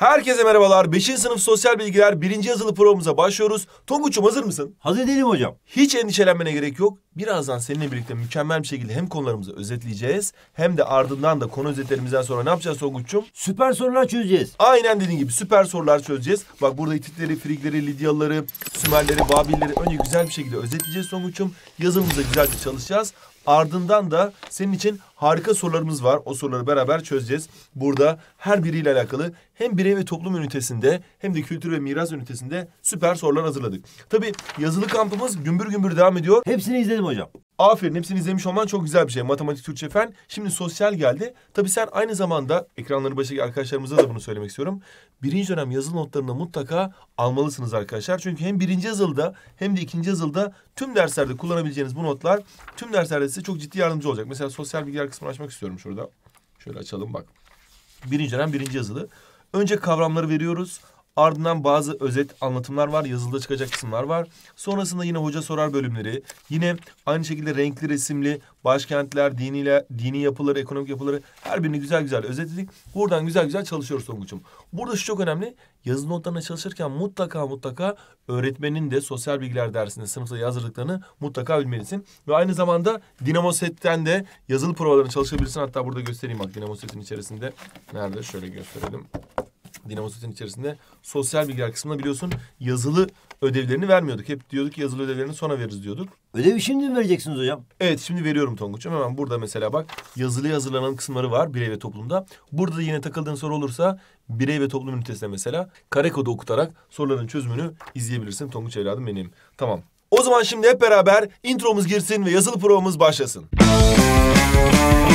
Herkese merhabalar. 5. sınıf sosyal bilgiler 1. yazılı programımıza başlıyoruz. Tonguç'um hazır mısın? Hazır değilim hocam. Hiç endişelenmene gerek yok. Birazdan seninle birlikte mükemmel bir şekilde hem konularımızı özetleyeceğiz... ...hem de ardından da konu özetlerimizden sonra ne yapacağız Tonguç'um? Süper sorular çözeceğiz. Aynen dediğin gibi süper sorular çözeceğiz. Bak burada İtitleri, Frigleri, Lidyalıları, Sümerleri, Babilleri... ...önce güzel bir şekilde özetleyeceğiz Tonguç'um. Yazılımıza güzelce çalışacağız. Ardından da senin için harika sorularımız var. O soruları beraber çözeceğiz. Burada her biriyle alakalı hem birey ve toplum ünitesinde hem de kültür ve miras ünitesinde süper sorular hazırladık. Tabii yazılı kampımız gümbür gümbür devam ediyor. Hepsini izledim hocam. Aferin hepsini izlemiş olman çok güzel bir şey. Matematik, Türkçe, fen. Şimdi sosyal geldi. Tabii sen aynı zamanda ekranları başındaki arkadaşlarımıza da bunu söylemek istiyorum. Birinci dönem yazılı notlarını mutlaka almalısınız arkadaşlar. Çünkü hem birinci yazılıda hem de ikinci yazılıda tüm derslerde kullanabileceğiniz bu notlar tüm derslerde size çok ciddi yardımcı olacak. Mesela sosyal bilgiler kısmını açmak istiyorum şurada. Şöyle açalım bak. Birinci dönem birinci yazılı. Önce kavramları veriyoruz. Ardından bazı özet anlatımlar var, yazılıda çıkacak kısımlar var. Sonrasında yine hoca sorar bölümleri. Yine aynı şekilde renkli resimli başkentler, diniyle, dini yapıları, ekonomik yapıları her birini güzel güzel özetledik. Buradan güzel güzel çalışıyoruz Songuç'um. Burada şu çok önemli. Yazı notlarına çalışırken mutlaka mutlaka öğretmenin de sosyal bilgiler dersinde sınıfta yazdırdıklarını mutlaka bilmelisin. Ve aynı zamanda Dinamo Set'ten de yazılı provalarını çalışabilirsin. Hatta burada göstereyim bak Dinamo Set'in içerisinde. Nerede? Şöyle gösterelim. Dinamo Sosyal'in içerisinde sosyal bilgiler kısmında biliyorsun yazılı ödevlerini vermiyorduk. Hep diyorduk ki yazılı ödevlerini sonra veririz diyorduk. Ödevi şimdi mi vereceksiniz hocam? Evet şimdi veriyorum Tonguç'um. Hemen burada mesela bak yazılı hazırlanan kısımları var birey ve toplumda. Burada da yine takıldığın soru olursa birey ve toplum ünitesine mesela kare kodu okutarak soruların çözümünü izleyebilirsin. Tonguç evladım benim. Tamam. O zaman şimdi hep beraber intromuz girsin ve yazılı provamız başlasın. Müzik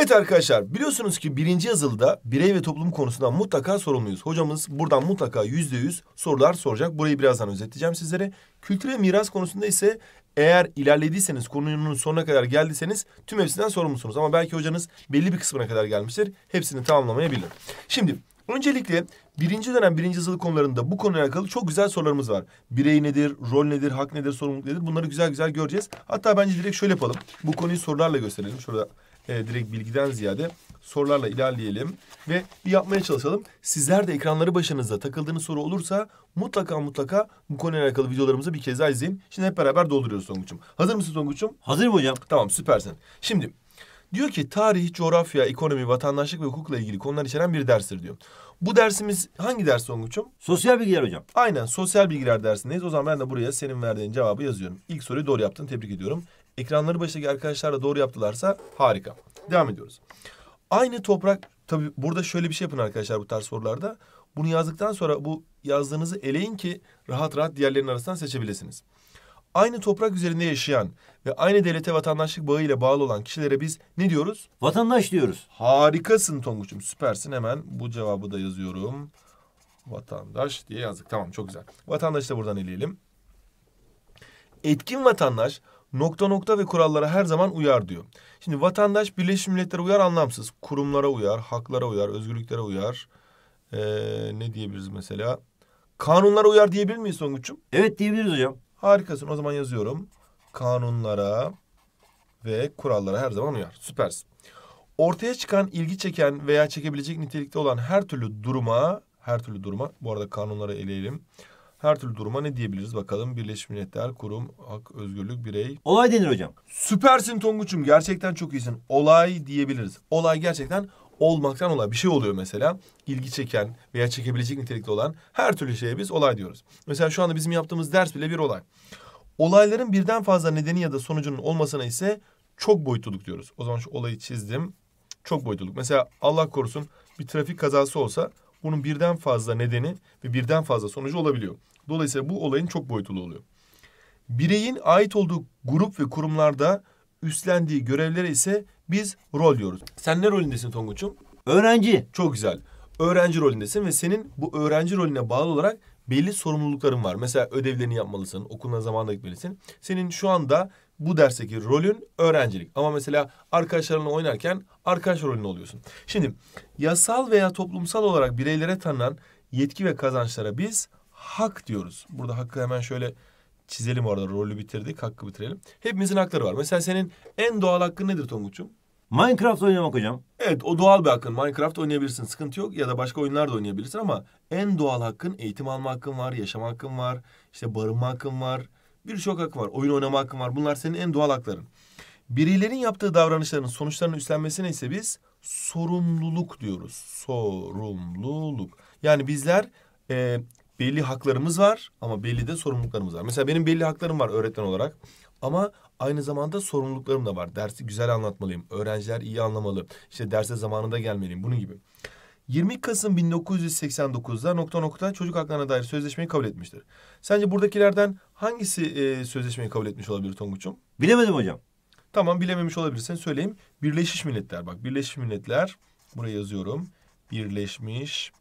Evet arkadaşlar biliyorsunuz ki birinci yazılıda birey ve toplum konusundan mutlaka sorumluyuz. Hocamız buradan mutlaka yüzde yüz sorular soracak. Burayı birazdan özetleyeceğim sizlere. Kültür ve miras konusunda ise eğer ilerlediyseniz konunun sonuna kadar geldiyseniz tüm hepsinden sorumlusunuz. Ama belki hocanız belli bir kısmına kadar gelmiştir. Hepsini tamamlamayabilir. Şimdi Öncelikle birinci dönem birinci yazılı konularında bu konuyla alakalı çok güzel sorularımız var. Birey nedir, rol nedir, hak nedir, sorumluluk nedir bunları güzel güzel göreceğiz. Hatta bence direkt şöyle yapalım. Bu konuyu sorularla gösterelim. Şurada e, direkt bilgiden ziyade sorularla ilerleyelim ve bir yapmaya çalışalım. Sizler de ekranları başınızda takıldığınız soru olursa mutlaka mutlaka bu konuyla alakalı videolarımızı bir kez daha izleyin. Şimdi hep beraber dolduruyoruz Songuç'um. Hazır mısın Tonguç'um? Hazırım hocam. Tamam süpersin. Şimdi diyor ki tarih, coğrafya, ekonomi, vatandaşlık ve hukukla ilgili konular içeren bir derstir diyor. Bu dersimiz hangi ders Songuç'um? Sosyal bilgiler hocam. Aynen sosyal bilgiler dersindeyiz. O zaman ben de buraya senin verdiğin cevabı yazıyorum. İlk soruyu doğru yaptın tebrik ediyorum ekranları başındaki arkadaşlar da doğru yaptılarsa harika. Devam ediyoruz. Aynı toprak tabi burada şöyle bir şey yapın arkadaşlar bu tarz sorularda. Bunu yazdıktan sonra bu yazdığınızı eleyin ki rahat rahat diğerlerinin arasından seçebilirsiniz. Aynı toprak üzerinde yaşayan ve aynı devlete vatandaşlık bağı ile bağlı olan kişilere biz ne diyoruz? Vatandaş diyoruz. Harikasın Tonguç'um süpersin hemen bu cevabı da yazıyorum. Vatandaş diye yazdık tamam çok güzel. Vatandaşı da buradan eleyelim. Etkin vatandaş nokta nokta ve kurallara her zaman uyar diyor. Şimdi vatandaş Birleşmiş Milletler'e uyar anlamsız. Kurumlara uyar, haklara uyar, özgürlüklere uyar. Ee, ne diyebiliriz mesela? Kanunlara uyar diyebilir miyiz Songuç'um? Evet diyebiliriz hocam. Harikasın. O zaman yazıyorum. Kanunlara ve kurallara her zaman uyar. Süpersin. Ortaya çıkan, ilgi çeken veya çekebilecek nitelikte olan her türlü duruma, her türlü duruma, bu arada kanunları eleyelim her türlü duruma ne diyebiliriz bakalım? Birleşmiş Milletler, kurum, hak, özgürlük, birey. Olay denir hocam. Süpersin Tonguç'um gerçekten çok iyisin. Olay diyebiliriz. Olay gerçekten olmaktan olay. Bir şey oluyor mesela ilgi çeken veya çekebilecek nitelikte olan her türlü şeye biz olay diyoruz. Mesela şu anda bizim yaptığımız ders bile bir olay. Olayların birden fazla nedeni ya da sonucunun olmasına ise çok boyutluluk diyoruz. O zaman şu olayı çizdim. Çok boyutluluk. Mesela Allah korusun bir trafik kazası olsa bunun birden fazla nedeni ve birden fazla sonucu olabiliyor. Dolayısıyla bu olayın çok boyutlu oluyor. Bireyin ait olduğu grup ve kurumlarda üstlendiği görevlere ise biz rol diyoruz. Sen ne rolündesin Tonguç'um? Öğrenci. Çok güzel. Öğrenci rolündesin ve senin bu öğrenci rolüne bağlı olarak belli sorumlulukların var. Mesela ödevlerini yapmalısın, okuluna zamanında gitmelisin. Senin şu anda bu dersteki rolün öğrencilik. Ama mesela arkadaşlarınla oynarken arkadaş rolünü oluyorsun. Şimdi yasal veya toplumsal olarak bireylere tanınan yetki ve kazançlara biz hak diyoruz. Burada hakkı hemen şöyle çizelim orada rolü bitirdik hakkı bitirelim. Hepimizin hakları var. Mesela senin en doğal hakkın nedir Tonguç'um? Minecraft oynamak hocam. Evet o doğal bir hakkın. Minecraft oynayabilirsin sıkıntı yok ya da başka oyunlar da oynayabilirsin ama en doğal hakkın eğitim alma hakkın var, yaşama hakkın var, işte barınma hakkın var. Birçok hakkın var, oyun oynama hakkın var. Bunlar senin en doğal hakların. Bireylerin yaptığı davranışların sonuçlarının üstlenmesine ise biz sorumluluk diyoruz. Sorumluluk. Yani bizler e, belli haklarımız var ama belli de sorumluluklarımız var. Mesela benim belli haklarım var öğretmen olarak ama aynı zamanda sorumluluklarım da var. Dersi güzel anlatmalıyım, öğrenciler iyi anlamalı, işte derse zamanında gelmeliyim bunun gibi. 20 Kasım 1989'da nokta nokta çocuk haklarına dair sözleşmeyi kabul etmiştir. Sence buradakilerden hangisi e, sözleşmeyi kabul etmiş olabilir Tonguç'um? Bilemedim hocam. Tamam bilememiş olabilirsin söyleyeyim. Birleşmiş Milletler bak Birleşmiş Milletler buraya yazıyorum. Birleşmiş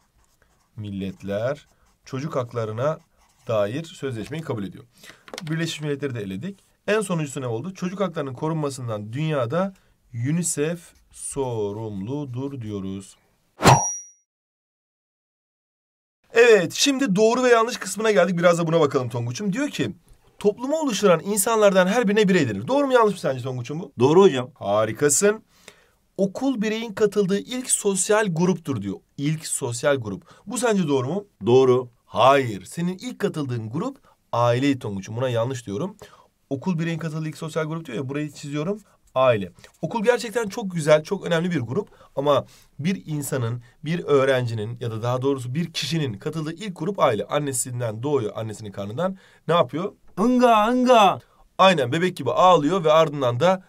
Milletler çocuk haklarına dair sözleşmeyi kabul ediyor. Birleşmiş Milletleri de eledik. En sonuncusu ne oldu? Çocuk haklarının korunmasından dünyada UNICEF sorumludur diyoruz. Evet şimdi doğru ve yanlış kısmına geldik. Biraz da buna bakalım Tonguç'um. Diyor ki topluma oluşturan insanlardan her birine birey denir. Doğru mu yanlış mı sence Tonguç'um bu? Doğru hocam. Harikasın. Okul bireyin katıldığı ilk sosyal gruptur diyor. İlk sosyal grup. Bu sence doğru mu? Doğru. Hayır. Senin ilk katıldığın grup aile Tonguç'um. Buna yanlış diyorum. Okul bireyin katıldığı ilk sosyal grup diyor ya burayı çiziyorum. Aile. Okul gerçekten çok güzel, çok önemli bir grup ama bir insanın, bir öğrencinin ya da daha doğrusu bir kişinin katıldığı ilk grup aile. Annesinden doğuyor, annesinin karnından. Ne yapıyor? Inga, inga. Aynen bebek gibi ağlıyor ve ardından da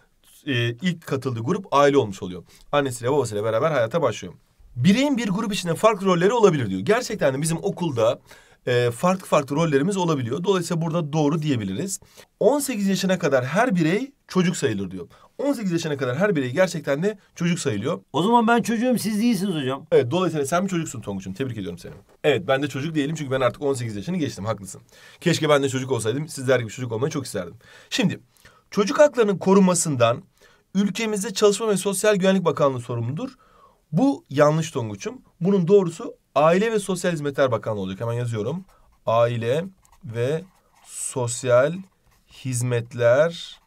e, ilk katıldığı grup aile olmuş oluyor. Annesiyle babasıyla beraber hayata başlıyor bireyin bir grup içinde farklı rolleri olabilir diyor. Gerçekten de bizim okulda e, farklı farklı rollerimiz olabiliyor. Dolayısıyla burada doğru diyebiliriz. 18 yaşına kadar her birey çocuk sayılır diyor. 18 yaşına kadar her birey gerçekten de çocuk sayılıyor. O zaman ben çocuğum siz değilsiniz hocam. Evet dolayısıyla sen bir çocuksun Tonguç'um tebrik ediyorum seni. Evet ben de çocuk değilim çünkü ben artık 18 yaşını geçtim haklısın. Keşke ben de çocuk olsaydım sizler gibi çocuk olmayı çok isterdim. Şimdi çocuk haklarının korunmasından ülkemizde Çalışma ve Sosyal Güvenlik Bakanlığı sorumludur. Bu yanlış Tonguç'um. Bunun doğrusu Aile ve Sosyal Hizmetler Bakanlığı olacak. Hemen yazıyorum. Aile ve Sosyal Hizmetler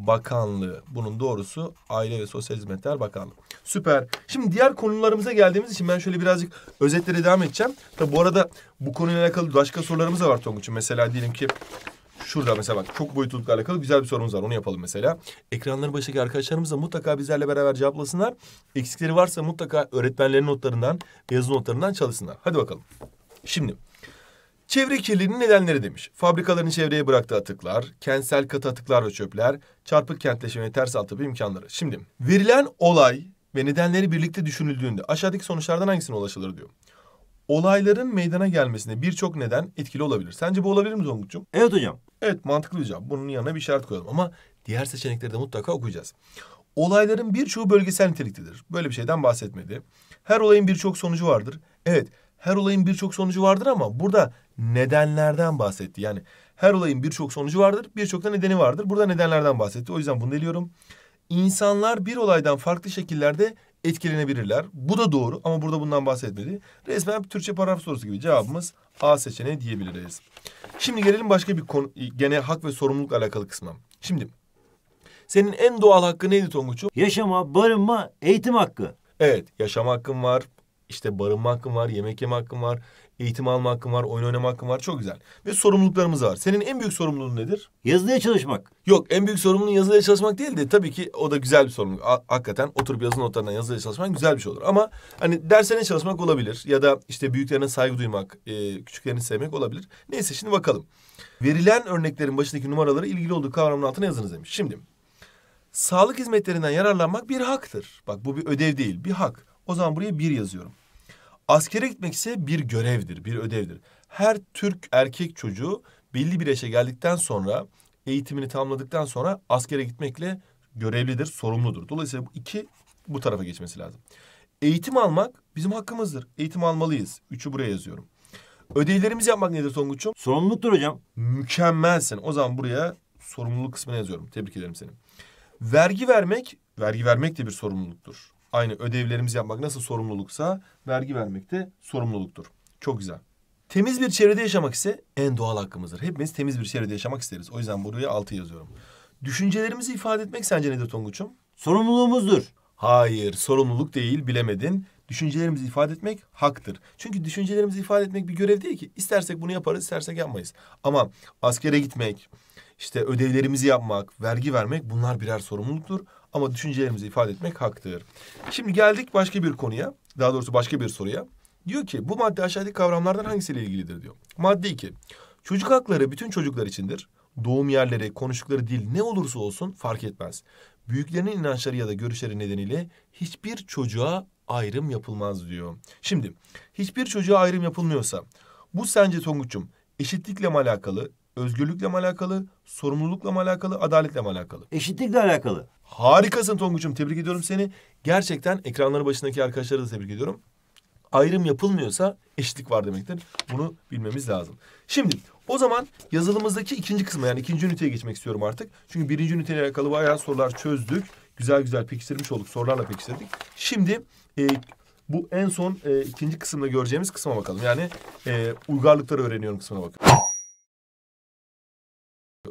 Bakanlığı. Bunun doğrusu Aile ve Sosyal Hizmetler Bakanlığı. Süper. Şimdi diğer konularımıza geldiğimiz için ben şöyle birazcık özetlere devam edeceğim. Tabi bu arada bu konuyla alakalı başka sorularımız da var Tonguç'um. Mesela diyelim ki şurada mesela bak çok boyutlulukla alakalı güzel bir sorumuz var. Onu yapalım mesela. Ekranların başındaki arkadaşlarımız da mutlaka bizlerle beraber cevaplasınlar. Eksikleri varsa mutlaka öğretmenlerin notlarından, yazı notlarından çalışsınlar. Hadi bakalım. Şimdi Çevre kirliliğinin nedenleri demiş. Fabrikaların çevreye bıraktığı atıklar, kentsel katı atıklar ve çöpler, çarpık kentleşme ve ters alt imkanları. Şimdi verilen olay ve nedenleri birlikte düşünüldüğünde aşağıdaki sonuçlardan hangisine ulaşılır diyor. Olayların meydana gelmesine birçok neden etkili olabilir. Sence bu olabilir mi Zongulcuğum? Evet hocam. Evet mantıklı bir cevap. Bunun yanına bir şart koyalım ama diğer seçenekleri de mutlaka okuyacağız. Olayların birçoğu bölgesel niteliktedir. Böyle bir şeyden bahsetmedi. Her olayın birçok sonucu vardır. Evet her olayın birçok sonucu vardır ama burada nedenlerden bahsetti. Yani her olayın birçok sonucu vardır, birçok da nedeni vardır. Burada nedenlerden bahsetti. O yüzden bunu eliyorum. İnsanlar bir olaydan farklı şekillerde etkilenebilirler. Bu da doğru ama burada bundan bahsetmedi. Resmen Türkçe paragraf sorusu gibi cevabımız A seçeneği diyebiliriz. Şimdi gelelim başka bir konu, e, gene hak ve sorumluluk alakalı kısma. Şimdi senin en doğal hakkı neydi Tonguç'um? Yaşama, barınma, eğitim hakkı. Evet, yaşam hakkın var, işte barınma hakkın var, yemek yeme hakkın var. Eğitim alma hakkın var, oyun oynama hakkın var. Çok güzel. Ve sorumluluklarımız var. Senin en büyük sorumluluğun nedir? Yazılıya çalışmak. Yok en büyük sorumluluğun yazılıya çalışmak değil de tabii ki o da güzel bir sorumluluk. A- hakikaten oturup yazı notlarından yazılıya çalışmak güzel bir şey olur. Ama hani derslerine çalışmak olabilir. Ya da işte büyüklerine saygı duymak, e, küçüklerini sevmek olabilir. Neyse şimdi bakalım. Verilen örneklerin başındaki numaraları ilgili olduğu kavramın altına yazınız demiş. Şimdi sağlık hizmetlerinden yararlanmak bir haktır. Bak bu bir ödev değil, bir hak. O zaman buraya bir yazıyorum. Askere gitmek ise bir görevdir, bir ödevdir. Her Türk erkek çocuğu belli bir yaşa geldikten sonra eğitimini tamamladıktan sonra askere gitmekle görevlidir, sorumludur. Dolayısıyla bu iki bu tarafa geçmesi lazım. Eğitim almak bizim hakkımızdır. Eğitim almalıyız. Üçü buraya yazıyorum. Ödevlerimizi yapmak nedir Tonguç'um? Sorumluluktur hocam. Mükemmelsin. O zaman buraya sorumluluk kısmına yazıyorum. Tebrik ederim seni. Vergi vermek, vergi vermek de bir sorumluluktur. Aynı ödevlerimizi yapmak nasıl sorumluluksa vergi vermek de sorumluluktur. Çok güzel. Temiz bir çevrede yaşamak ise en doğal hakkımızdır. Hepimiz temiz bir çevrede yaşamak isteriz. O yüzden buraya altı yazıyorum. Düşüncelerimizi ifade etmek sence nedir Tonguç'um? Sorumluluğumuzdur. Hayır, sorumluluk değil, bilemedin. Düşüncelerimizi ifade etmek haktır. Çünkü düşüncelerimizi ifade etmek bir görev değil ki. İstersek bunu yaparız, istersek yapmayız. Ama askere gitmek, işte ödevlerimizi yapmak, vergi vermek bunlar birer sorumluluktur. Ama düşüncelerimizi ifade etmek haktır. Şimdi geldik başka bir konuya. Daha doğrusu başka bir soruya. Diyor ki bu madde aşağıdaki kavramlardan hangisiyle ilgilidir diyor. Madde 2. Çocuk hakları bütün çocuklar içindir. Doğum yerleri, konuştukları dil ne olursa olsun fark etmez. Büyüklerinin inançları ya da görüşleri nedeniyle hiçbir çocuğa ayrım yapılmaz diyor. Şimdi hiçbir çocuğa ayrım yapılmıyorsa bu sence Tonguç'um eşitlikle mi alakalı, özgürlükle mi alakalı, sorumlulukla mı alakalı, adaletle mi alakalı? Eşitlikle alakalı. Harikasın Tonguç'um tebrik ediyorum seni. Gerçekten ekranların başındaki arkadaşları da tebrik ediyorum. Ayrım yapılmıyorsa eşitlik var demektir. Bunu bilmemiz lazım. Şimdi o zaman yazılımızdaki ikinci kısma yani ikinci üniteye geçmek istiyorum artık. Çünkü birinci üniteyle alakalı bayağı sorular çözdük. Güzel güzel pekiştirmiş olduk. Sorularla pekiştirdik. Şimdi e, bu en son e, ikinci kısımda göreceğimiz kısma bakalım. Yani e, uygarlıkları öğreniyorum kısmına bakalım.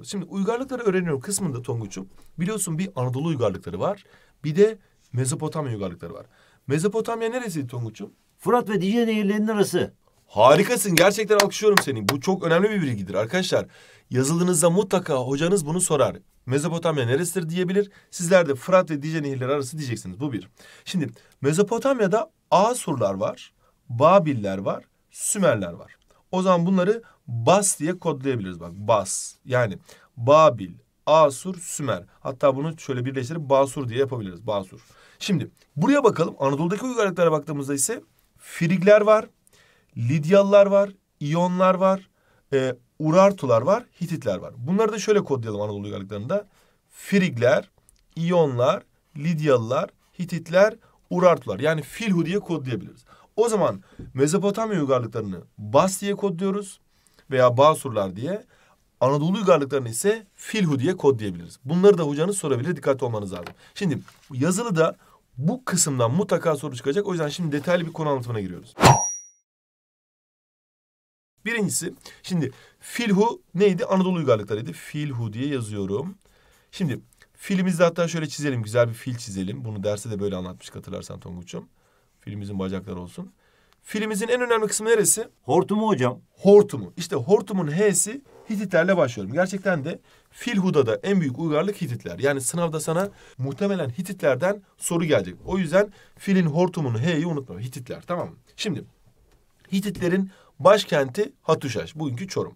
Şimdi uygarlıkları öğreniyorum kısmında Tonguç'um. Biliyorsun bir Anadolu uygarlıkları var. Bir de Mezopotamya uygarlıkları var. Mezopotamya neresi Tonguç'um? Fırat ve Dicle nehirlerinin arası. Harikasın. Gerçekten alkışlıyorum seni. Bu çok önemli bir bilgidir arkadaşlar. Yazıldığınızda mutlaka hocanız bunu sorar. Mezopotamya neresidir diyebilir. Sizler de Fırat ve Dicle nehirleri arası diyeceksiniz. Bu bir. Şimdi Mezopotamya'da Asurlar var. Babiller var. Sümerler var. O zaman bunları Bas diye kodlayabiliriz bak. Bas. Yani Babil, Asur, Sümer. Hatta bunu şöyle birleştirip Basur diye yapabiliriz. Basur. Şimdi buraya bakalım. Anadolu'daki uygarlıklara baktığımızda ise Frigler var. Lidyalılar var. İyonlar var. E, Urartular var. Hititler var. Bunları da şöyle kodlayalım Anadolu uygarlıklarında. Frigler, İyonlar, Lidyalılar, Hititler, Urartular. Yani Filhu diye kodlayabiliriz. O zaman Mezopotamya uygarlıklarını Bas diye kodluyoruz veya Basurlar diye. Anadolu uygarlıklarını ise Filhu diye kodlayabiliriz. Bunları da hocanız sorabilir. Dikkatli olmanız lazım. Şimdi yazılı da bu kısımdan mutlaka soru çıkacak. O yüzden şimdi detaylı bir konu anlatımına giriyoruz. Birincisi şimdi Filhu neydi? Anadolu uygarlıklarıydı. Filhu diye yazıyorum. Şimdi filmimizde hatta şöyle çizelim. Güzel bir fil çizelim. Bunu derse de böyle anlatmıştık hatırlarsan Tonguç'um. Filimizin bacakları olsun. Filimizin en önemli kısmı neresi? Hortumu hocam. Hortumu. İşte hortumun H'si Hititlerle başlıyorum. Gerçekten de Filhuda'da en büyük uygarlık Hititler. Yani sınavda sana muhtemelen Hititlerden soru gelecek. O yüzden filin hortumunu H'yi unutma. Hititler tamam mı? Şimdi Hititlerin başkenti Hatuşaş. Bugünkü Çorum.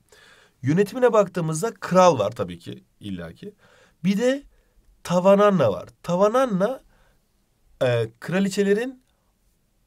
Yönetimine baktığımızda kral var tabii ki illaki. Bir de Tavananna var. Tavananna e, kraliçelerin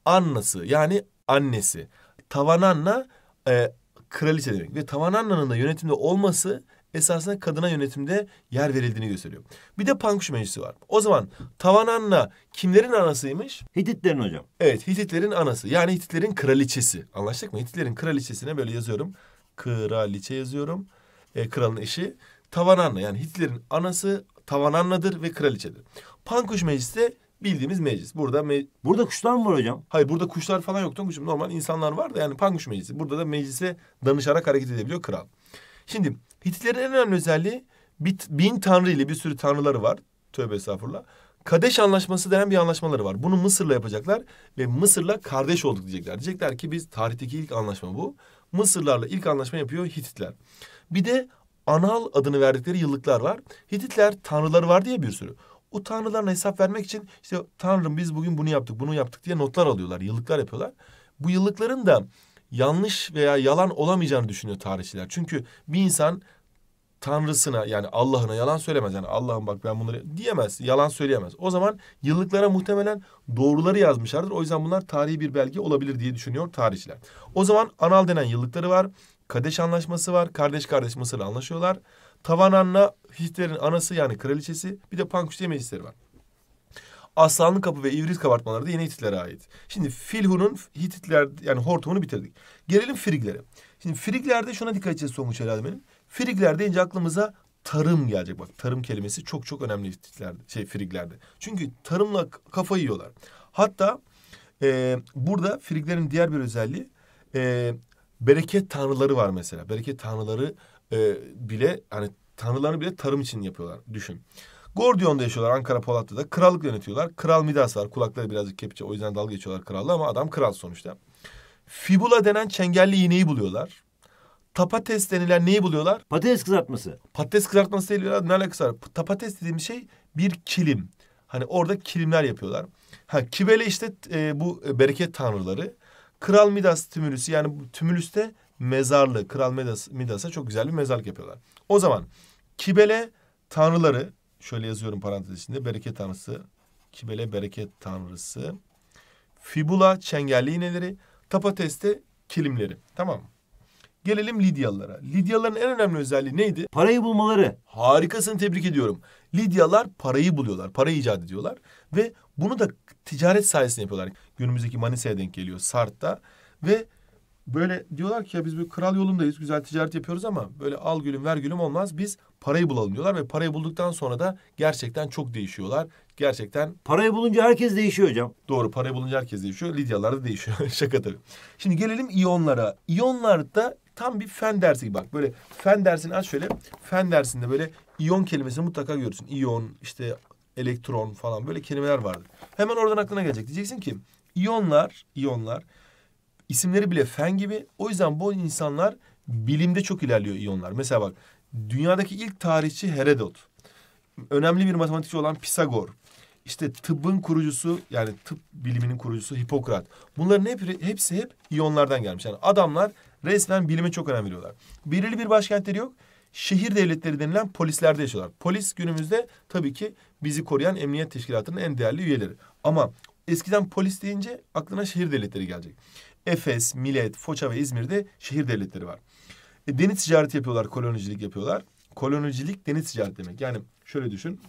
annası yani annesi. Tavananna e, kraliçe demek. Ve Tavananna'nın da yönetimde olması esasında kadına yönetimde yer verildiğini gösteriyor. Bir de Pankuş Meclisi var. O zaman Tavananna kimlerin anasıymış? Hititlerin hocam. Evet Hititlerin anası. Yani Hititlerin kraliçesi. Anlaştık mı? Hititlerin kraliçesine böyle yazıyorum. Kraliçe yazıyorum. E, kralın eşi Tavananna. Yani Hititlerin anası Tavananna'dır ve kraliçedir. Pankuş Meclisi de Bildiğimiz meclis. Burada me Burada kuşlar mı var hocam? Hayır burada kuşlar falan yok Tonguç'um. Normal insanlar var da yani pankuş meclisi. Burada da meclise danışarak hareket edebiliyor kral. Şimdi Hititlerin en önemli özelliği bin tanrı ile bir sürü tanrıları var. Tövbe estağfurullah. Kadeş anlaşması denen bir anlaşmaları var. Bunu Mısır'la yapacaklar ve Mısır'la kardeş olduk diyecekler. Diyecekler ki biz tarihteki ilk anlaşma bu. Mısırlarla ilk anlaşma yapıyor Hititler. Bir de Anal adını verdikleri yıllıklar var. Hititler tanrıları var diye bir sürü. Bu tanrılarına hesap vermek için işte tanrım biz bugün bunu yaptık, bunu yaptık diye notlar alıyorlar, yıllıklar yapıyorlar. Bu yıllıkların da yanlış veya yalan olamayacağını düşünüyor tarihçiler. Çünkü bir insan tanrısına yani Allah'ına yalan söylemez. Yani Allah'ım bak ben bunları diyemez, yalan söyleyemez. O zaman yıllıklara muhtemelen doğruları yazmışlardır. O yüzden bunlar tarihi bir belge olabilir diye düşünüyor tarihçiler. O zaman anal denen yıllıkları var. Kadeş anlaşması var. Kardeş kardeş Mısır'la anlaşıyorlar. Tavananna Hitler'in anası yani kraliçesi bir de Panküsteme Hitler var. Aslanlı Kapı ve İvriz kabartmaları da yine Hititlere ait. Şimdi Filhun'un Hititler yani hortumunu bitirdik. Gelelim Friglere. Şimdi Friglerde şuna dikkat edeceğiz Songuç herhalde benim. Frigler deyince aklımıza tarım gelecek. Bak tarım kelimesi çok çok önemli Hititlerde, şey Friglerde. Çünkü tarımla kafayı yiyorlar. Hatta e, burada Friglerin diğer bir özelliği e, bereket tanrıları var mesela. Bereket tanrıları e, bile hani tanrılarını bile tarım için yapıyorlar. Düşün. Gordion'da yaşıyorlar Ankara Polatlı'da. Krallık yönetiyorlar. Kral Midas var. Kulakları birazcık kepçe. O yüzden dalga geçiyorlar krallı ama adam kral sonuçta. Fibula denen çengelli iğneyi buluyorlar. Tapates denilen neyi buluyorlar? Patates kızartması. Patates kızartması değil ya. Ne alakası var? Tapates dediğim şey bir kilim. Hani orada kilimler yapıyorlar. Ha kibele işte e, bu bereket tanrıları. Kral Midas tümülüsü yani tümülüste mezarlı Kral Midas, çok güzel bir mezarlık yapıyorlar. O zaman Kibele tanrıları şöyle yazıyorum parantez içinde bereket tanrısı Kibele bereket tanrısı Fibula çengelli iğneleri Tapates'te kilimleri tamam mı? Gelelim Lidyalılara. Lidyalıların en önemli özelliği neydi? Parayı bulmaları. Harikasını tebrik ediyorum. Lidyalılar parayı buluyorlar, parayı icat ediyorlar ve bunu da ticaret sayesinde yapıyorlar. Günümüzdeki Manisa'ya denk geliyor Sart'ta ve böyle diyorlar ki ya biz bir kral yolundayız güzel ticaret yapıyoruz ama böyle al gülüm ver gülüm olmaz biz parayı bulalım diyorlar ve parayı bulduktan sonra da gerçekten çok değişiyorlar. Gerçekten parayı bulunca herkes değişiyor hocam. Doğru parayı bulunca herkes değişiyor. Lidyalar da değişiyor. Şaka tabii. Şimdi gelelim iyonlara. İyonlar da tam bir fen dersi gibi bak. Böyle fen dersini aç şöyle. Fen dersinde böyle iyon kelimesini mutlaka görürsün. İyon işte elektron falan böyle kelimeler vardır. Hemen oradan aklına gelecek. Diyeceksin ki iyonlar, iyonlar İsimleri bile fen gibi. O yüzden bu insanlar bilimde çok ilerliyor iyonlar. Mesela bak dünyadaki ilk tarihçi Herodot. Önemli bir matematikçi olan Pisagor. İşte tıbbın kurucusu yani tıp biliminin kurucusu Hipokrat. Bunların hep, hepsi hep iyonlardan gelmiş. Yani adamlar resmen bilime çok önem veriyorlar. Belirli bir başkentleri yok. Şehir devletleri denilen polislerde yaşıyorlar. Polis günümüzde tabii ki bizi koruyan emniyet teşkilatının en değerli üyeleri. Ama Eskiden polis deyince aklına şehir devletleri gelecek. Efes, Milet, Foça ve İzmir'de şehir devletleri var. E, deniz ticareti yapıyorlar, kolonicilik yapıyorlar. Kolonicilik deniz ticareti demek. Yani şöyle düşün.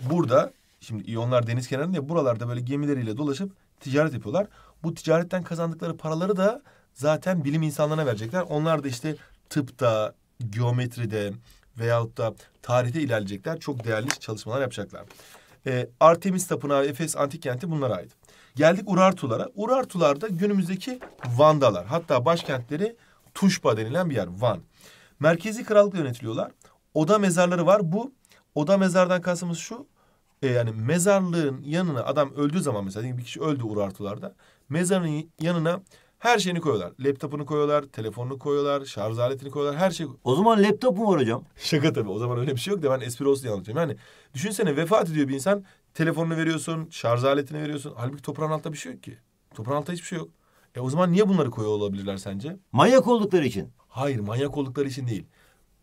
Burada şimdi iyonlar deniz kenarında ya buralarda böyle gemileriyle dolaşıp ticaret yapıyorlar. Bu ticaretten kazandıkları paraları da zaten bilim insanlarına verecekler. Onlar da işte tıpta, geometride veyahut da tarihte ilerleyecekler. Çok değerli çalışmalar yapacaklar. E, Artemis Tapınağı, Efes Antik Kenti bunlara ait. Geldik Urartulara. Urartular da günümüzdeki Van'dalar. Hatta başkentleri Tuşba denilen bir yer Van. Merkezi krallıkla yönetiliyorlar. Oda mezarları var. Bu oda mezardan kastımız şu. E, yani mezarlığın yanına adam öldüğü zaman mesela bir kişi öldü Urartularda. Mezarın yanına her şeyini koyuyorlar. Laptopunu koyuyorlar, telefonunu koyuyorlar, şarj aletini koyuyorlar, her şey. O zaman laptop mu var hocam? Şaka tabii. O zaman öyle bir şey yok da ben espri olsun diye anlatıyorum. Yani düşünsene vefat ediyor bir insan. Telefonunu veriyorsun, şarj aletini veriyorsun. Halbuki toprağın altında bir şey yok ki. Toprağın altında hiçbir şey yok. E o zaman niye bunları koyuyor olabilirler sence? Manyak oldukları için. Hayır manyak oldukları için değil.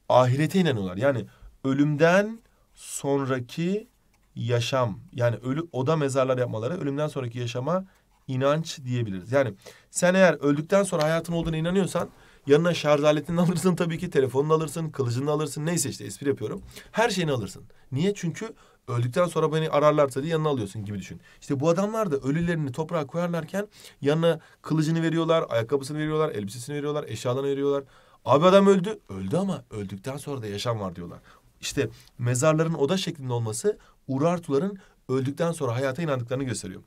Ahirete inanıyorlar. Yani ölümden sonraki yaşam. Yani ölü oda mezarlar yapmaları ölümden sonraki yaşama inanç diyebiliriz. Yani sen eğer öldükten sonra hayatın olduğuna inanıyorsan yanına şarj aletini alırsın tabii ki telefonunu alırsın, kılıcını alırsın neyse işte espri yapıyorum. Her şeyini alırsın. Niye? Çünkü öldükten sonra beni ararlarsa diye yanına alıyorsun gibi düşün. İşte bu adamlar da ölülerini toprağa koyarlarken yanına kılıcını veriyorlar, ayakkabısını veriyorlar, elbisesini veriyorlar, eşyalarını veriyorlar. Abi adam öldü. Öldü ama öldükten sonra da yaşam var diyorlar. İşte mezarların oda şeklinde olması Urartuların öldükten sonra hayata inandıklarını gösteriyor.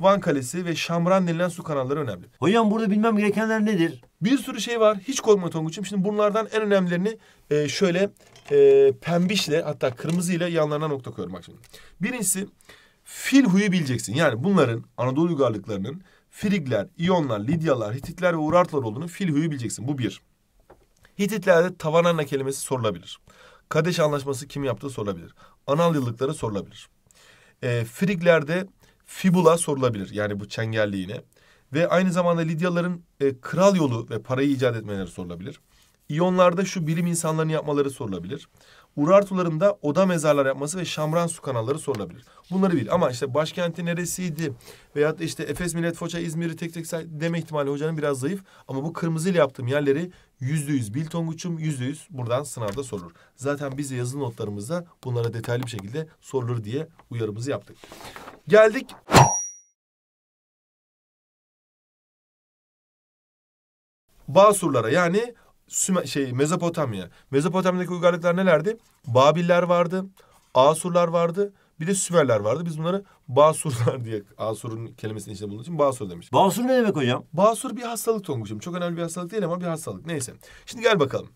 Van Kalesi ve Şamran denilen su kanalları önemli. Hocam burada bilmem gerekenler nedir? Bir sürü şey var. Hiç korkma Tonguç'um. Şimdi bunlardan en önemlilerini e, şöyle e, pembişle hatta kırmızıyla yanlarına nokta koyuyorum bak şimdi. Birincisi fil huyu bileceksin. Yani bunların Anadolu uygarlıklarının Frigler, İyonlar, Lidyalar, Hititler ve Urartlar olduğunu fil huyu bileceksin. Bu bir. Hititlerde Tavananna kelimesi sorulabilir. Kadeş Anlaşması kim yaptı sorulabilir. Anal yıllıkları sorulabilir. E, Friglerde fibula sorulabilir. Yani bu çengelliğine. Ve aynı zamanda Lidyalıların e, kral yolu ve parayı icat etmeleri sorulabilir. İyonlarda şu bilim insanlarının yapmaları sorulabilir. Urartuların da oda mezarlar yapması ve Şamran su kanalları sorulabilir. Bunları bil. Ama işte başkenti neresiydi veyahut işte Efes, Millet, Foça, İzmir'i tek tek say deme ihtimali hocanın biraz zayıf. Ama bu kırmızıyla yaptığım yerleri yüzde yüz bil Tonguç'um yüzde yüz buradan sınavda sorulur. Zaten biz yazılı notlarımızda bunlara detaylı bir şekilde sorulur diye uyarımızı yaptık. Geldik Basurlara yani Süme, şey Mezopotamya. Mezopotamya'daki uygarlıklar nelerdi? Babiller vardı, Asurlar vardı, bir de Sümerler vardı. Biz bunları Basurlar diye Asur'un kelimesinin içinde bulunduğu için Basur demiş. Basur ne demek hocam? Basur bir hastalık Tonguç'um. Çok önemli bir hastalık değil ama bir hastalık. Neyse. Şimdi gel bakalım.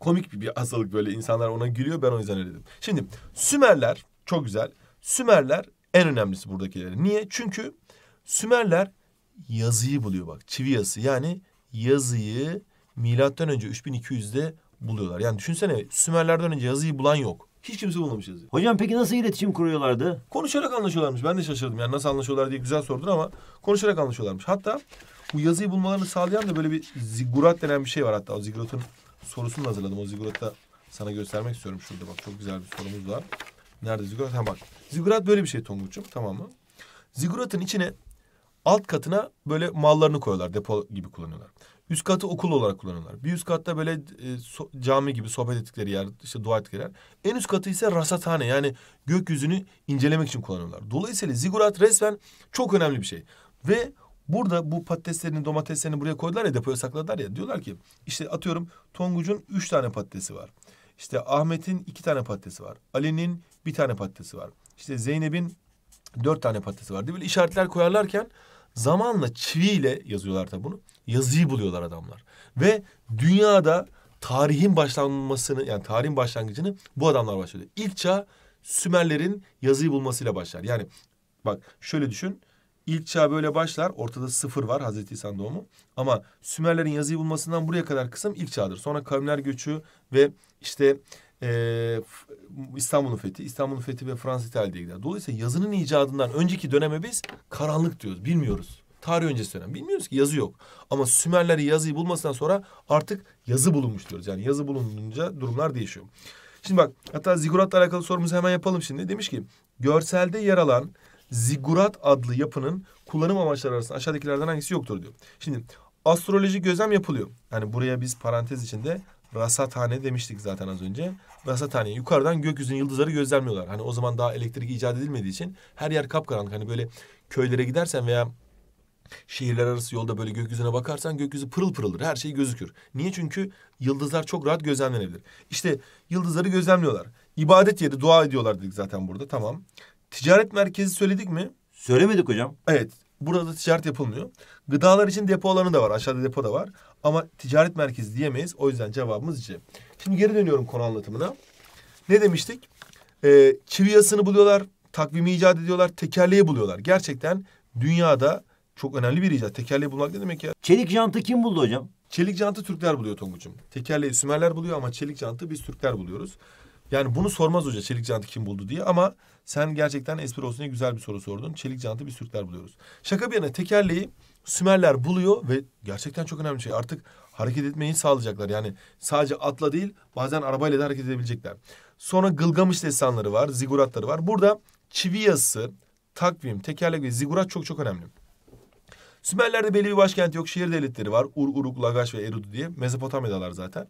Komik bir, hastalık böyle. insanlar ona gülüyor. Ben o yüzden öyle dedim. Şimdi Sümerler çok güzel. Sümerler en önemlisi buradakileri. Niye? Çünkü Sümerler yazıyı buluyor bak. Çivi yazısı. Yani yazıyı milattan önce 3200'de buluyorlar. Yani düşünsene Sümerlerden önce yazıyı bulan yok. Hiç kimse bulmamış yazıyı. Hocam peki nasıl iletişim kuruyorlardı? Konuşarak anlaşıyorlarmış. Ben de şaşırdım. Yani nasıl anlaşıyorlar diye güzel sordun ama konuşarak anlaşıyorlarmış. Hatta bu yazıyı bulmalarını sağlayan da böyle bir zigurat denen bir şey var hatta. O ziguratın sorusunu hazırladım. O ziguratta sana göstermek istiyorum şurada bak. Çok güzel bir sorumuz var. Nerede zigurat? Ha bak. Zigurat böyle bir şey Tonguç'um tamam mı? Ziguratın içine alt katına böyle mallarını koyuyorlar. Depo gibi kullanıyorlar. Üst katı okul olarak kullanırlar. Bir üst katta böyle e, so, cami gibi sohbet ettikleri yer, işte dua ettikleri yer. En üst katı ise rasathane yani gökyüzünü incelemek için kullanırlar. Dolayısıyla zigurat resmen çok önemli bir şey. Ve burada bu patateslerini, domateslerini buraya koydular ya depoya sakladılar ya. Diyorlar ki işte atıyorum Tonguç'un üç tane patatesi var. İşte Ahmet'in iki tane patatesi var. Ali'nin bir tane patatesi var. İşte Zeynep'in dört tane patatesi var diye böyle işaretler koyarlarken Zamanla çiviyle yazıyorlar tabi bunu. Yazıyı buluyorlar adamlar. Ve dünyada tarihin başlanmasını yani tarihin başlangıcını bu adamlar başlıyor. İlk çağ Sümerlerin yazıyı bulmasıyla başlar. Yani bak şöyle düşün. İlk çağ böyle başlar. Ortada sıfır var Hazreti İsa doğumu. Ama Sümerlerin yazıyı bulmasından buraya kadar kısım ilk çağdır. Sonra kavimler göçü ve işte e, İstanbul'un fethi, İstanbul'un fethi ve Fransız İtalya diye gider. Dolayısıyla yazının icadından önceki döneme biz karanlık diyoruz, bilmiyoruz. Tarih öncesi dönem. Bilmiyoruz ki yazı yok. Ama Sümerler yazıyı bulmasından sonra artık yazı bulunmuş diyoruz. Yani yazı bulununca durumlar değişiyor. Şimdi bak hatta ziguratla alakalı sorumuzu hemen yapalım şimdi. Demiş ki görselde yer alan Ziggurat adlı yapının kullanım amaçları arasında aşağıdakilerden hangisi yoktur diyor. Şimdi astroloji gözlem yapılıyor. Yani buraya biz parantez içinde rasathane demiştik zaten az önce. Rasathane yukarıdan gökyüzünün yıldızları gözlemliyorlar. Hani o zaman daha elektrik icat edilmediği için her yer kapkaranlık. Hani böyle köylere gidersen veya şehirler arası yolda böyle gökyüzüne bakarsan gökyüzü pırıl pırıldır. Her şey gözükür. Niye? Çünkü yıldızlar çok rahat gözlemlenebilir. İşte yıldızları gözlemliyorlar. İbadet yeri dua ediyorlar dedik zaten burada. Tamam. Ticaret merkezi söyledik mi? Söylemedik hocam. Evet. Burada ticaret yapılmıyor. Gıdalar için depo alanı da var. Aşağıda depo da var. Ama ticaret merkezi diyemeyiz. O yüzden cevabımız C. Şimdi geri dönüyorum konu anlatımına. Ne demiştik? Ee, çivi yasını buluyorlar. Takvimi icat ediyorlar. Tekerleği buluyorlar. Gerçekten dünyada çok önemli bir icat. Tekerleği bulmak ne demek ya? Çelik jantı kim buldu hocam? Çelik jantı Türkler buluyor Tonguç'um. Tekerleği Sümerler buluyor ama çelik jantı biz Türkler buluyoruz. Yani bunu sormaz hoca çelik jantı kim buldu diye ama sen gerçekten espri olsun diye güzel bir soru sordun. Çelik jantı biz Türkler buluyoruz. Şaka bir yana tekerleği Sümerler buluyor ve gerçekten çok önemli bir şey. Artık hareket etmeyi sağlayacaklar. Yani sadece atla değil bazen arabayla da hareket edebilecekler. Sonra Gılgamış destanları var, ziguratları var. Burada çivi yazısı, takvim, tekerlek ve zigurat çok çok önemli. Sümerler'de belli bir başkent yok. Şehir devletleri var. Ur, Uruk, Lagaş ve Eridu diye. Mezopotamya'dalar zaten.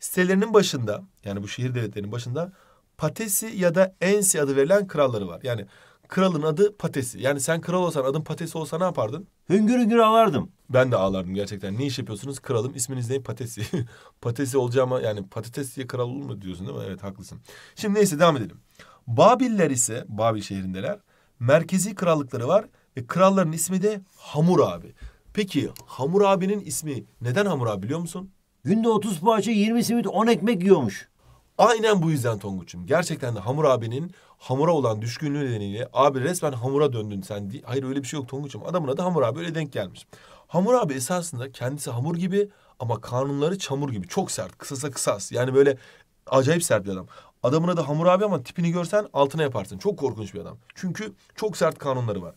Sitelerinin başında yani bu şehir devletlerinin başında Patesi ya da Ensi adı verilen kralları var. Yani kralın adı Patesi. Yani sen kral olsan adın Patesi olsa ne yapardın? Hüngür hüngür ağlardım. Ben de ağlardım gerçekten. Ne iş yapıyorsunuz? Kralım İsminiz ne? Patesi. patesi olacağıma yani patates diye kral olur mu diyorsun değil mi? Evet haklısın. Şimdi neyse devam edelim. Babiller ise Babil şehrindeler. Merkezi krallıkları var ve kralların ismi de Hamur abi. Peki Hamur abinin ismi neden Hamur abi biliyor musun? Günde 30 poğaça 20 simit 10 ekmek yiyormuş. Aynen bu yüzden Tonguç'um. Gerçekten de Hamur abinin hamura olan düşkünlüğü nedeniyle abi resmen hamura döndün sen. Hayır öyle bir şey yok Tonguç'um. Adamın adı Hamur abi öyle denk gelmiş. Hamur abi esasında kendisi hamur gibi ama kanunları çamur gibi. Çok sert. Kısasa kısas. Yani böyle acayip sert bir adam. Adamın adı Hamur abi ama tipini görsen altına yaparsın. Çok korkunç bir adam. Çünkü çok sert kanunları var.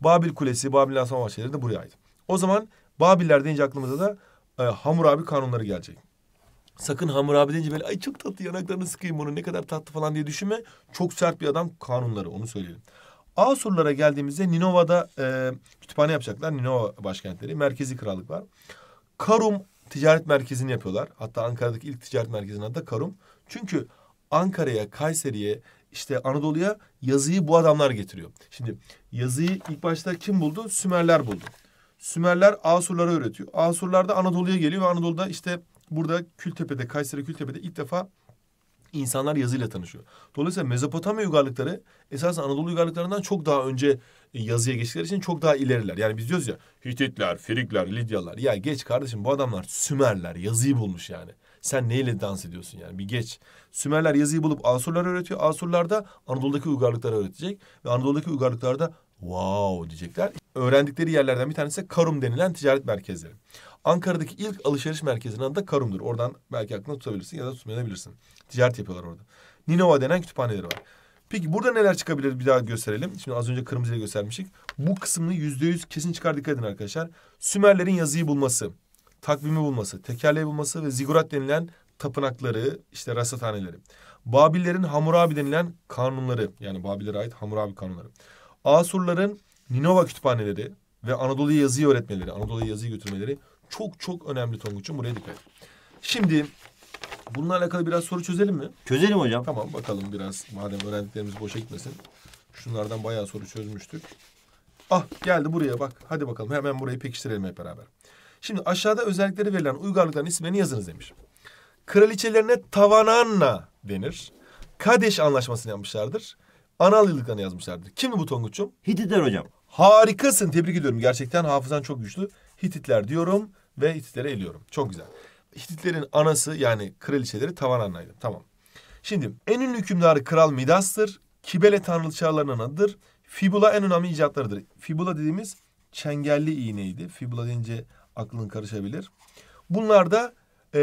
Babil Kulesi, Babil Asma Bahçeleri de buraya ait. O zaman Babiller deyince aklımıza da e, Hamur abi kanunları gelecek. Sakın Hamur abi deyince böyle ay çok tatlı yanaklarını sıkayım onu ne kadar tatlı falan diye düşünme. Çok sert bir adam kanunları onu söyleyelim. Asurlara geldiğimizde Ninova'da e, kütüphane yapacaklar. Ninova başkentleri. Merkezi krallık var. Karum ticaret merkezini yapıyorlar. Hatta Ankara'daki ilk ticaret merkezinin adı da Karum. Çünkü Ankara'ya, Kayseri'ye, işte Anadolu'ya yazıyı bu adamlar getiriyor. Şimdi yazıyı ilk başta kim buldu? Sümerler buldu. Sümerler Asurlara öğretiyor. Asurlar da Anadolu'ya geliyor ve Anadolu'da işte burada Kültepe'de, Kayseri Kültepe'de ilk defa insanlar yazıyla tanışıyor. Dolayısıyla Mezopotamya uygarlıkları esasen Anadolu uygarlıklarından çok daha önce e, yazıya geçtikleri için çok daha ileriler. Yani biz diyoruz ya Hititler, Frigler, Lidyalar. Ya geç kardeşim bu adamlar Sümerler yazıyı bulmuş yani. Sen neyle dans ediyorsun yani bir geç. Sümerler yazıyı bulup Asurlara öğretiyor. Asurlar da Anadolu'daki uygarlıkları öğretecek. Ve Anadolu'daki uygarlıklarda wow diyecekler öğrendikleri yerlerden bir tanesi Karum denilen ticaret merkezleri. Ankara'daki ilk alışveriş merkezinin adı da Karum'dur. Oradan belki aklına tutabilirsin ya da tutmayabilirsin. Ticaret yapıyorlar orada. Ninova denen kütüphaneleri var. Peki burada neler çıkabilir bir daha gösterelim. Şimdi az önce kırmızıyla göstermiştik. Bu kısmını yüzde yüz kesin çıkar dikkat edin arkadaşlar. Sümerlerin yazıyı bulması, takvimi bulması, tekerleği bulması ve zigurat denilen tapınakları, işte rasathaneleri. Babillerin Hamurabi denilen kanunları yani Babillere ait Hamurabi kanunları. Asurların Ninova kütüphaneleri ve Anadolu'ya yazıyı öğretmeleri, Anadolu'ya yazıyı götürmeleri çok çok önemli Tonguç'un buraya dikkat. Şimdi bununla alakalı biraz soru çözelim mi? Çözelim hocam. Tamam bakalım biraz madem öğrendiklerimiz boşa gitmesin. Şunlardan bayağı soru çözmüştük. Ah geldi buraya bak. Hadi bakalım hemen burayı pekiştirelim hep beraber. Şimdi aşağıda özellikleri verilen uygarlıkların ismini yazınız demiş. Kraliçelerine Tavananna denir. Kadeş anlaşmasını yapmışlardır. Anal yıllıklarını yazmışlardır. Kim bu Tonguç'um? Hititler hocam. Harikasın. Tebrik ediyorum. Gerçekten hafızan çok güçlü. Hititler diyorum ve Hititlere eliyorum. Çok güzel. Hititlerin anası yani kraliçeleri Tavan Anna'ydı. Tamam. Şimdi en ünlü hükümdarı Kral Midas'tır. Kibele tanrıçalarının adıdır. Fibula en önemli icatlarıdır. Fibula dediğimiz çengelli iğneydi. Fibula deyince aklın karışabilir. Bunlar da ee,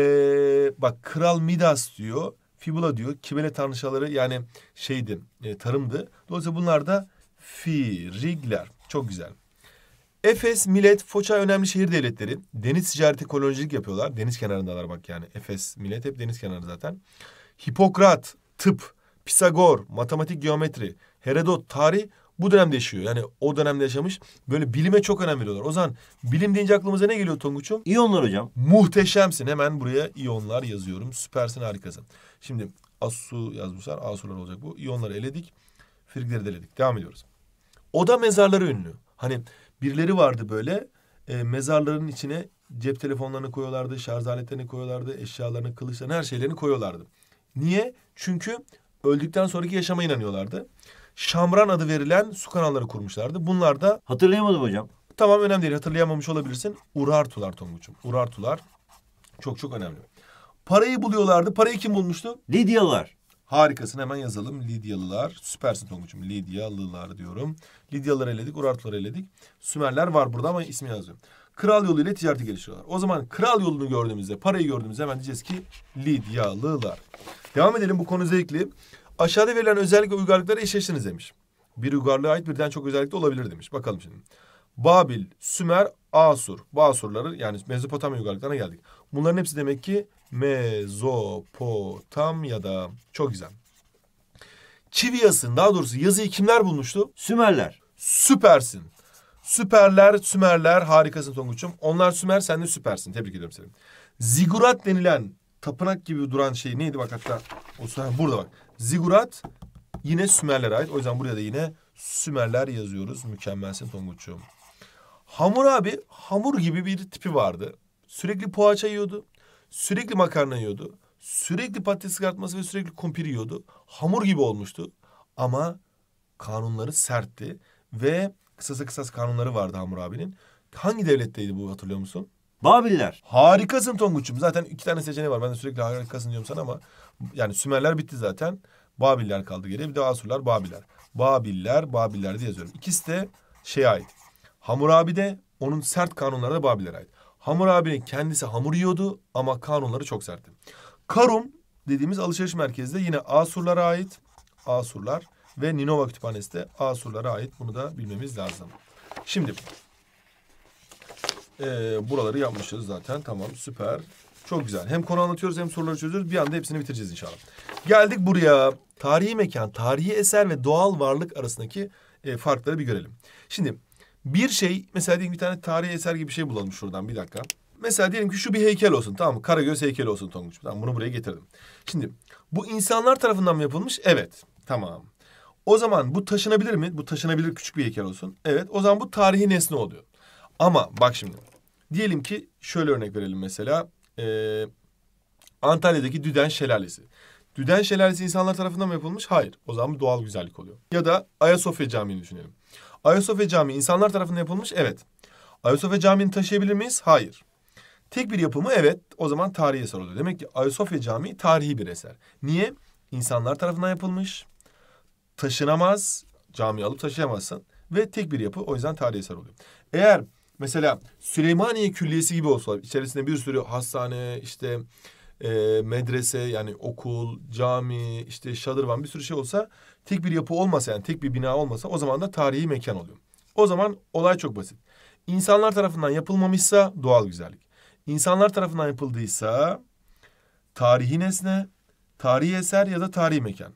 bak Kral Midas diyor. Fibula diyor. Kibele tanrıçaları yani şeydi e, tarımdı. Dolayısıyla bunlar da firigler. Çok güzel. Efes, Milet, Foça önemli şehir devletleri. Deniz ticareti, kolonicilik yapıyorlar. Deniz kenarındalar bak yani. Efes, Milet hep deniz kenarı zaten. Hipokrat, tıp, Pisagor, matematik, geometri, Herodot, tarih bu dönemde yaşıyor. Yani o dönemde yaşamış. Böyle bilime çok önem veriyorlar. O zaman bilim deyince aklımıza ne geliyor Tonguç'um? İyonlar hocam. Muhteşemsin. Hemen buraya iyonlar yazıyorum. Süpersin harikasın. Şimdi Asu yazmışlar. Asurlar olacak bu. İyonları eledik. Frigleri de eledik. Devam ediyoruz. Oda mezarları ünlü. Hani birileri vardı böyle e, mezarların içine cep telefonlarını koyuyorlardı, şarj aletlerini koyuyorlardı, eşyalarını, kılıçlarını, her şeylerini koyuyorlardı. Niye? Çünkü öldükten sonraki yaşama inanıyorlardı. Şamran adı verilen su kanalları kurmuşlardı. Bunlar da... Hatırlayamadım hocam. Tamam önemli değil hatırlayamamış olabilirsin. Urartular Tonguç'um. Urartular çok çok önemli. Parayı buluyorlardı. Parayı kim bulmuştu? Lidyalılar. Harikasın hemen yazalım. Lidyalılar. Süpersin Tonguç'um. Lidyalılar diyorum. Lidyalıları eledik. Urartuları eledik. Sümerler var burada ama ismi yazıyorum. Kral yolu ile ticareti geliştiriyorlar. O zaman kral yolunu gördüğümüzde, parayı gördüğümüzde hemen diyeceğiz ki Lidyalılar. Devam edelim bu konu zevkli. Aşağıda verilen özellik ve uygarlıkları eşleştiniz demiş. Bir uygarlığa ait birden çok özellik de olabilir demiş. Bakalım şimdi. Babil, Sümer, Asur. Bu yani Mezopotamya uygarlıklarına geldik. Bunların hepsi demek ki Mezopotamya'da. Çok güzel. Çivi yazısını daha doğrusu yazıyı kimler bulmuştu? Sümerler. Süpersin. Süperler, Sümerler harikasın Tonguç'um. Onlar Sümer sen de süpersin. Tebrik ediyorum seni. Zigurat denilen tapınak gibi duran şey neydi bak hatta o sonra burada bak. Zigurat yine Sümerlere ait. O yüzden buraya da yine Sümerler yazıyoruz. Mükemmelsin Tonguç'um. Hamur abi hamur gibi bir tipi vardı. Sürekli poğaça yiyordu. Sürekli makarna yiyordu. Sürekli patates kızartması ve sürekli kumpir yiyordu. Hamur gibi olmuştu. Ama kanunları sertti. Ve kısasa kısas kanunları vardı Hamur abinin. Hangi devletteydi bu hatırlıyor musun? Babiller. Harikasın Tonguç'um. Zaten iki tane seçeneği var. Ben de sürekli harikasın diyorum sana ama... Yani Sümerler bitti zaten. Babiller kaldı geriye. Bir de Asurlar, Babiller. Babiller, Babiller diye yazıyorum. İkisi de şeye ait. Hamur Abi de onun sert kanunları da Babiller'e ait. Hammurabi'nin kendisi hamur yiyordu ama kanunları çok sertti. Karum dediğimiz alışveriş merkezi de yine Asurlara ait. Asurlar ve Ninova Kütüphanesi de Asurlara ait. Bunu da bilmemiz lazım. Şimdi e, buraları yapmışız zaten. Tamam süper. Çok güzel. Hem konu anlatıyoruz hem soruları çözüyoruz. Bir anda hepsini bitireceğiz inşallah. Geldik buraya. Tarihi mekan, tarihi eser ve doğal varlık arasındaki e, farkları bir görelim. Şimdi bir şey mesela diyelim bir tane tarihi eser gibi bir şey bulalım şuradan bir dakika. Mesela diyelim ki şu bir heykel olsun tamam mı? Karagöz heykeli olsun Tonguç. Tamam bunu buraya getirdim. Şimdi bu insanlar tarafından mı yapılmış? Evet. Tamam. O zaman bu taşınabilir mi? Bu taşınabilir küçük bir heykel olsun. Evet. O zaman bu tarihi nesne oluyor. Ama bak şimdi. Diyelim ki şöyle örnek verelim mesela. Ee, Antalya'daki Düden Şelalesi. Düden Şelalesi insanlar tarafından mı yapılmış? Hayır. O zaman bir doğal güzellik oluyor. Ya da Ayasofya Camii'ni düşünelim. Ayasofya Camii insanlar tarafından yapılmış. Evet. Ayasofya Camii'ni taşıyabilir miyiz? Hayır. Tek bir yapımı evet o zaman tarihi eser oluyor. Demek ki Ayasofya Camii tarihi bir eser. Niye? İnsanlar tarafından yapılmış. Taşınamaz. Camiyi alıp taşıyamazsın. Ve tek bir yapı o yüzden tarihi eser oluyor. Eğer mesela Süleymaniye Külliyesi gibi olsa içerisinde bir sürü hastane işte e, medrese yani okul, cami, işte şadırvan bir sürü şey olsa tek bir yapı olmasa yani tek bir bina olmasa o zaman da tarihi mekan oluyor. O zaman olay çok basit. İnsanlar tarafından yapılmamışsa doğal güzellik. İnsanlar tarafından yapıldıysa tarihi nesne, tarihi eser ya da tarihi mekan.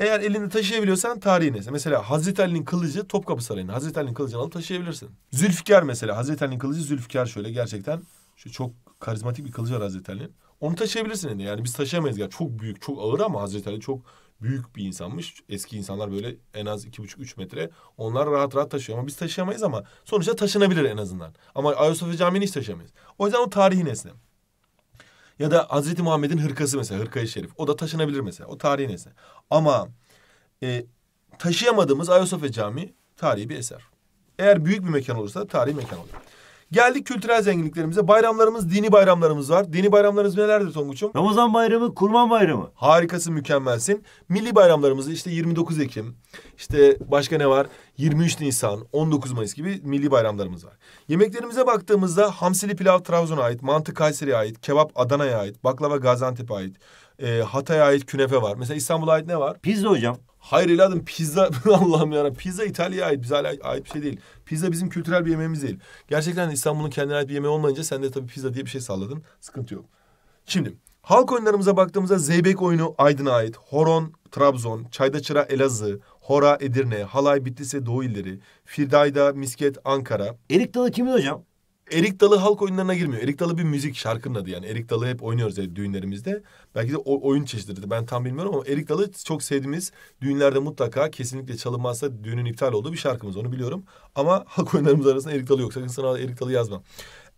Eğer elinde taşıyabiliyorsan tarihi nesne. Mesela Hazreti Ali'nin kılıcı Topkapı Sarayı'nın Hazreti Ali'nin kılıcını alıp taşıyabilirsin. Zülfikar mesela. Hazreti Ali'nin kılıcı Zülfikar şöyle gerçekten şu çok karizmatik bir kılıcı var Hazreti Ali'nin. Onu taşıyabilirsin elinde. Hani. Yani biz taşıyamayız. Yani çok büyük, çok ağır ama Hazreti Ali çok büyük bir insanmış. Eski insanlar böyle en az iki buçuk üç metre. Onlar rahat rahat taşıyor ama biz taşıyamayız ama sonuçta taşınabilir en azından. Ama Ayasofya Camii'ni hiç taşıyamayız. O yüzden o tarihi nesne. Ya da Hazreti Muhammed'in hırkası mesela, hırkayı şerif. O da taşınabilir mesela. O tarihi nesne. Ama e, taşıyamadığımız Ayasofya Camii tarihi bir eser. Eğer büyük bir mekan olursa tarihi mekan olur. Geldik kültürel zenginliklerimize. Bayramlarımız, dini bayramlarımız var. Dini bayramlarımız nelerdir Tonguç'um? Ramazan bayramı, kurban bayramı. Harikasın, mükemmelsin. Milli bayramlarımız işte 29 Ekim, işte başka ne var? 23 Nisan, 19 Mayıs gibi milli bayramlarımız var. Yemeklerimize baktığımızda hamsili pilav Trabzon'a ait, mantı Kayseri'ye ait, kebap Adana'ya ait, baklava Gaziantep'e ait, e, Hatay'a ait künefe var. Mesela İstanbul'a ait ne var? Pizza hocam. Hayır evladım pizza Allah'ım yarabbim pizza İtalya'ya ait bize ait bir şey değil. Pizza bizim kültürel bir yemeğimiz değil. Gerçekten İstanbul'un kendine ait bir yemeği olmayınca sen de tabii pizza diye bir şey salladın. Sıkıntı yok. Şimdi halk oyunlarımıza baktığımızda Zeybek oyunu Aydın'a ait. Horon Trabzon, Çaydaçıra Elazığ, Hora Edirne, Halay Bitlis ve Doğu illeri, Firdayda Misket Ankara. Erik Dalı kimin hocam? Erik Dalı halk oyunlarına girmiyor. Erik Dalı bir müzik şarkının adı yani. Erik Dalı hep oynuyoruz yani düğünlerimizde. Belki de o oyun çeşididir. Ben tam bilmiyorum ama Erik Dalı çok sevdiğimiz düğünlerde mutlaka kesinlikle çalınmazsa düğünün iptal olduğu bir şarkımız. Onu biliyorum. Ama halk oyunlarımız arasında Erik Dalı yok. Sakın sana Erik Dalı yazma.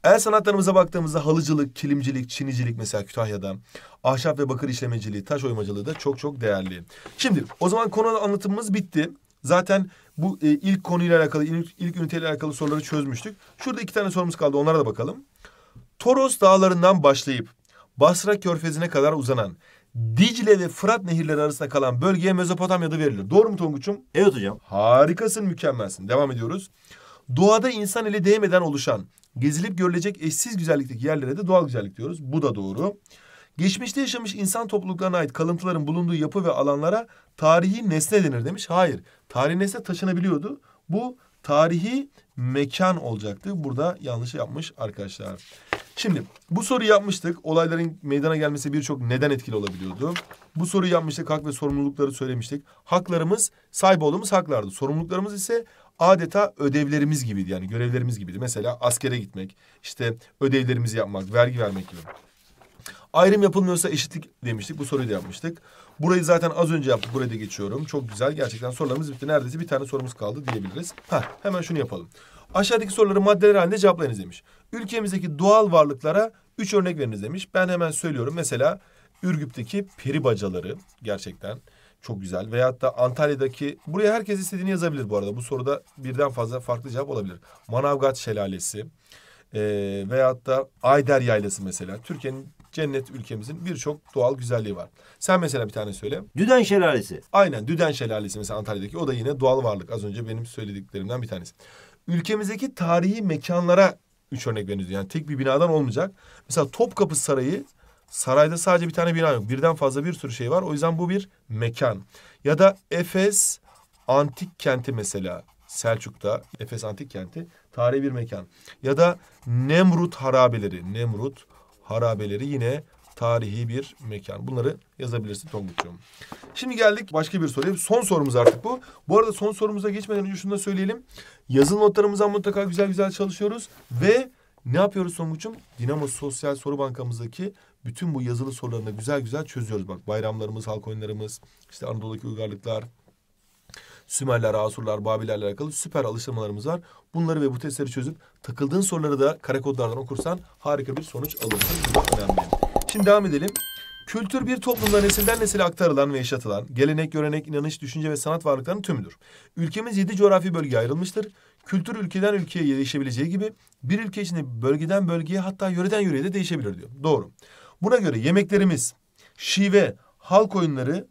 El sanatlarımıza baktığımızda halıcılık, kilimcilik, çinicilik mesela Kütahya'da, ahşap ve bakır işlemeciliği, taş oymacılığı da çok çok değerli. Şimdi o zaman konu anlatımımız bitti. Zaten bu e, ilk konuyla alakalı, ilk, ilk üniteyle alakalı soruları çözmüştük. Şurada iki tane sorumuz kaldı. Onlara da bakalım. Toros dağlarından başlayıp Basra körfezine kadar uzanan Dicle ve Fırat nehirleri arasında kalan bölgeye Mezopotamya'da verilir. Doğru mu Tonguç'um? Evet hocam. Harikasın, mükemmelsin. Devam ediyoruz. Doğada insan eli değmeden oluşan, gezilip görülecek eşsiz güzellikteki yerlere de doğal güzellik diyoruz. Bu da doğru. Geçmişte yaşamış insan topluluklarına ait kalıntıların bulunduğu yapı ve alanlara tarihi nesne denir demiş. Hayır. Tarihi nesne taşınabiliyordu. Bu tarihi mekan olacaktı. Burada yanlış yapmış arkadaşlar. Şimdi bu soruyu yapmıştık. Olayların meydana gelmesi birçok neden etkili olabiliyordu. Bu soruyu yapmıştık. Hak ve sorumlulukları söylemiştik. Haklarımız sahip olduğumuz haklardı. Sorumluluklarımız ise adeta ödevlerimiz gibiydi. Yani görevlerimiz gibiydi. Mesela askere gitmek, işte ödevlerimizi yapmak, vergi vermek gibi. Ayrım yapılmıyorsa eşitlik demiştik. Bu soruyu da yapmıştık. Burayı zaten az önce yaptık. Burayı da geçiyorum. Çok güzel. Gerçekten sorularımız bitti. Neredeyse bir tane sorumuz kaldı diyebiliriz. Heh, hemen şunu yapalım. Aşağıdaki soruları maddeler halinde cevaplayınız demiş. Ülkemizdeki doğal varlıklara üç örnek veriniz demiş. Ben hemen söylüyorum. Mesela Ürgüp'teki peri bacaları gerçekten çok güzel. Veyahut da Antalya'daki buraya herkes istediğini yazabilir bu arada. Bu soruda birden fazla farklı cevap olabilir. Manavgat Şelalesi e, veyahut da Ayder Yaylası mesela. Türkiye'nin cennet ülkemizin birçok doğal güzelliği var. Sen mesela bir tane söyle. Düden Şelalesi. Aynen Düden Şelalesi mesela Antalya'daki o da yine doğal varlık. Az önce benim söylediklerimden bir tanesi. Ülkemizdeki tarihi mekanlara üç örnek veriniz. Yani tek bir binadan olmayacak. Mesela Topkapı Sarayı sarayda sadece bir tane bina yok. Birden fazla bir sürü şey var. O yüzden bu bir mekan. Ya da Efes antik kenti mesela Selçuk'ta Efes antik kenti tarihi bir mekan. Ya da Nemrut harabeleri. Nemrut harabeleri yine tarihi bir mekan. Bunları yazabilirsin Tonguç'cum. Şimdi geldik başka bir soruya. Son sorumuz artık bu. Bu arada son sorumuza geçmeden önce şunu da söyleyelim. Yazılı notlarımızdan mutlaka güzel güzel çalışıyoruz. Ve ne yapıyoruz Tonguç'um? Dinamo Sosyal Soru Bankamızdaki bütün bu yazılı sorularını güzel güzel çözüyoruz. Bak bayramlarımız, halk oyunlarımız, işte Anadolu'daki uygarlıklar, Sümerler, Asurlar, Babilerle alakalı süper alıştırmalarımız var. Bunları ve bu testleri çözüp takıldığın soruları da kare kodlardan okursan harika bir sonuç alırsın. önemli. Şimdi devam edelim. Kültür bir toplumda nesilden nesile aktarılan ve yaşatılan gelenek, görenek, inanış, düşünce ve sanat varlıklarının tümüdür. Ülkemiz yedi coğrafi bölgeye ayrılmıştır. Kültür ülkeden ülkeye değişebileceği gibi bir ülke içinde bölgeden bölgeye hatta yöreden yöreye de değişebilir diyor. Doğru. Buna göre yemeklerimiz, şive, halk oyunları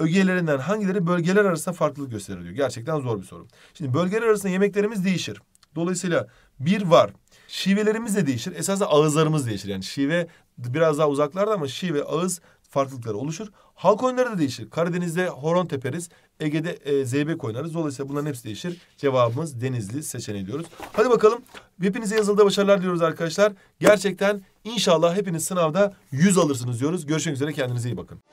ögelerinden hangileri bölgeler arasında farklılık gösteriliyor? Gerçekten zor bir soru. Şimdi bölgeler arasında yemeklerimiz değişir. Dolayısıyla bir var. Şivelerimiz de değişir. Esasında ağızlarımız değişir. Yani şive biraz daha uzaklarda ama şive, ağız farklılıkları oluşur. Halk oyunları da değişir. Karadeniz'de horon teperiz. Ege'de e, zeybek oynarız. Dolayısıyla bunların hepsi değişir. Cevabımız Denizli seçeneği diyoruz. Hadi bakalım. Hepinize yazıldı başarılar diyoruz arkadaşlar. Gerçekten inşallah hepiniz sınavda 100 alırsınız diyoruz. Görüşmek üzere. Kendinize iyi bakın.